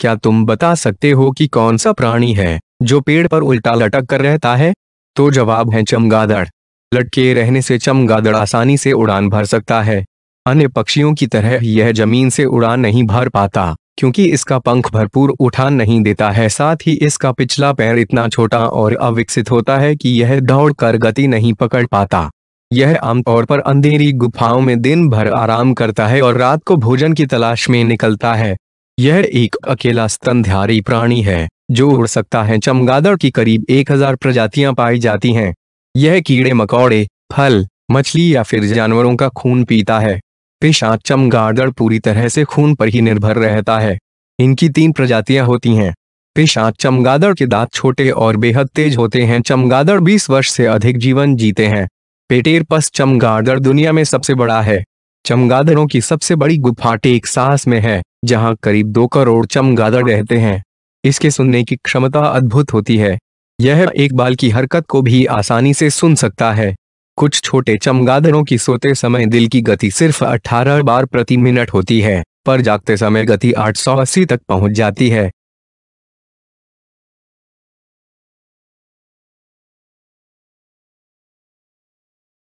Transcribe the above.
क्या तुम बता सकते हो कि कौन सा प्राणी है जो पेड़ पर उल्टा लटक कर रहता है तो जवाब है चमगादड़ लटके रहने से चमगादड़ आसानी से उड़ान भर सकता है अन्य पक्षियों की तरह यह जमीन से उड़ान नहीं भर पाता क्योंकि इसका पंख भरपूर उठान नहीं देता है साथ ही इसका पिछला पैर इतना छोटा और अविकसित होता है कि यह दौड़कर गति नहीं पकड़ पाता यह आमतौर पर अंधेरी गुफाओं में दिन भर आराम करता है और रात को भोजन की तलाश में निकलता है यह एक अकेला स्तनधारी प्राणी है जो उड़ सकता है चमगादड़ की करीब 1000 प्रजातियां पाई जाती हैं यह कीड़े मकौड़े फल मछली या फिर जानवरों का खून पीता है पेशाब चमगादड़ पूरी तरह से खून पर ही निर्भर रहता है इनकी तीन प्रजातियां होती हैं पेशाब चमगादड़ के दांत छोटे और बेहद तेज होते हैं चमगादड़ बीस वर्ष से अधिक जीवन जीते हैं पेटेर पस चमगादड़ दुनिया में सबसे बड़ा है चमगादड़ों की सबसे बड़ी गुफा टेक्सास में है जहां करीब दो करोड़ चमगादड़ रहते हैं इसके सुनने की क्षमता अद्भुत होती है यह एक बाल की हरकत को भी आसानी से सुन सकता है कुछ छोटे चमगादड़ों की सोते समय दिल की गति सिर्फ 18 बार प्रति मिनट होती है पर जागते समय गति 880 तक पहुंच जाती है